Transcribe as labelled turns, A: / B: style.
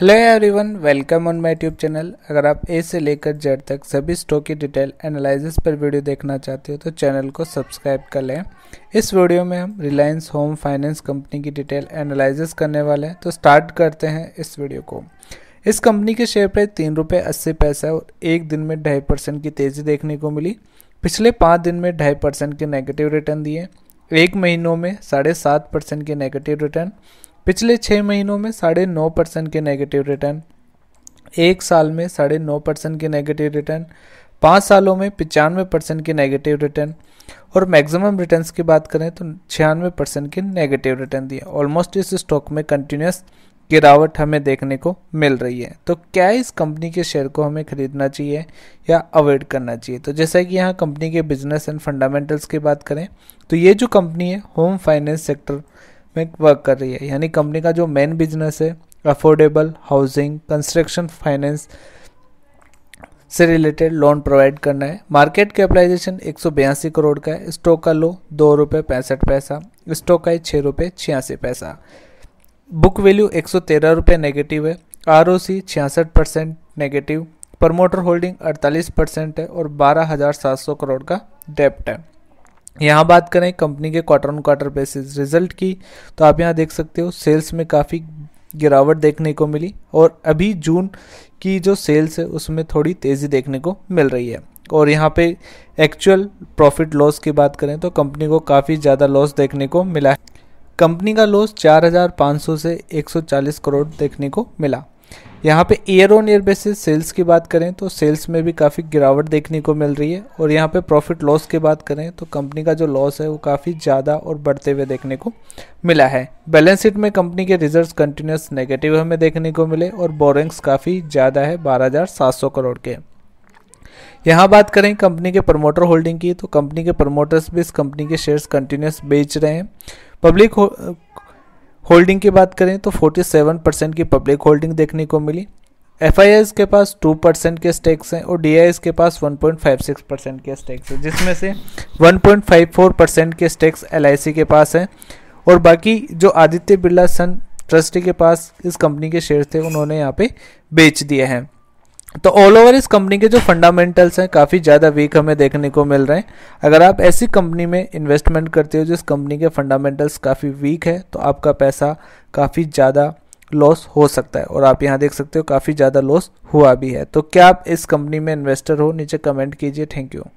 A: hello everyone welcome on my YouTube channel अगर आप ए से लेकर जेड तक सभी स्टॉक की डिटेल एनालिसिस पर वीडियो देखना चाहते हो तो चैनल को सब्सक्राइब कर लें इस वीडियो में हम रिलायंस होम फाइनेंस कंपनी की डिटेल एनालिसिस करने वाले हैं तो स्टार्ट करते हैं इस वीडियो को इस कंपनी के शेयर पर तीन रुपये अस्सी पैसा और एक दिन में ढाई परसेंट की तेज़ी देखने को मिली पिछले पाँच दिन में ढाई परसेंट के नेगेटिव रिटर्न दिए एक महीनों में साढ़े सात परसेंट के नेगेटिव रिटर्न पिछले छः महीनों में साढ़े नौ परसेंट के नेगेटिव रिटर्न एक साल में साढ़े नौ परसेंट के नेगेटिव रिटर्न पाँच सालों में पचानवे परसेंट के नेगेटिव रिटर्न और मैक्सिमम रिटर्न्स की बात करें तो छियानवे परसेंट के नेगेटिव रिटर्न दिए ऑलमोस्ट इस स्टॉक में कंटिन्यूस गिरावट हमें देखने को मिल रही है तो क्या इस कंपनी के शेयर को हमें खरीदना चाहिए या अवॉइड करना चाहिए तो जैसा कि यहाँ कंपनी के बिजनेस एंड फंडामेंटल्स की बात करें तो ये जो कंपनी है होम फाइनेंस सेक्टर में वर्क कर रही है यानी कंपनी का जो मेन बिजनेस है अफोर्डेबल हाउसिंग कंस्ट्रक्शन फाइनेंस से रिलेटेड लोन प्रोवाइड करना है मार्केट कैपिटलाइजेशन एक करोड़ का है स्टॉक का लो दो रुपये पैंसठ पैसा स्टॉक का है छः रुपये छियासी पैसा बुक वैल्यू एक सौ तेरह रुपये नेगेटिव है आर ओ सी छियासठ परसेंट नेगेटिव प्रमोटर होल्डिंग अड़तालीस परसेंट है और बारह हज़ार सात सौ करोड़ का डेप्ट है यहाँ बात करें कंपनी के quarter on quarter basis result की तो आप यहाँ देख सकते हो सेल्स में काफ़ी गिरावट देखने को मिली और अभी जून की जो सेल्स है उसमें थोड़ी तेज़ी देखने को मिल रही है और यहाँ पे एक्चुअल प्रॉफिट लॉस की बात करें तो कंपनी को काफ़ी ज़्यादा लॉस देखने को मिला है कंपनी का लॉस 4,500 से 140 करोड़ देखने को मिला यहाँ पे year on year basis sales की बात करें तो सेल्स में भी काफ़ी गिरावट देखने को मिल रही है और यहाँ पे प्रॉफिट लॉस की बात करें तो कंपनी का जो लॉस है वो काफ़ी ज़्यादा और बढ़ते हुए देखने को मिला है बैलेंस शीट में कंपनी के रिजल्ट कंटिन्यूस नेगेटिव हमें देखने को मिले और बोरिंग्स काफ़ी ज़्यादा है बारह करोड़ के यहाँ बात करें कंपनी के प्रमोटर होल्डिंग की तो कंपनी के प्रमोटर्स भी इस कंपनी के शेयर्स कंटिन्यूस बेच रहे हैं पब्लिक होल्डिंग की बात करें तो 47 परसेंट की पब्लिक होल्डिंग देखने को मिली एफ के पास 2 परसेंट के स्टेक्स हैं और डी के पास 1.56 परसेंट के स्टेक्स हैं जिसमें से 1.54 परसेंट के स्टेक्स एल के पास हैं और बाकी जो आदित्य बिरला सन ट्रस्टी के पास इस कंपनी के शेयर थे उन्होंने यहाँ पे बेच दिए हैं तो ऑल ओवर इस कंपनी के जो फंडामेंटल्स हैं काफ़ी ज़्यादा वीक हमें देखने को मिल रहे हैं अगर आप ऐसी कंपनी में इन्वेस्टमेंट करते हो जिस कंपनी के फंडामेंटल्स काफ़ी वीक है तो आपका पैसा काफ़ी ज़्यादा लॉस हो सकता है और आप यहाँ देख सकते हो काफ़ी ज़्यादा लॉस हुआ भी है तो क्या आप इस कंपनी में इन्वेस्टर हो नीचे कमेंट कीजिए थैंक यू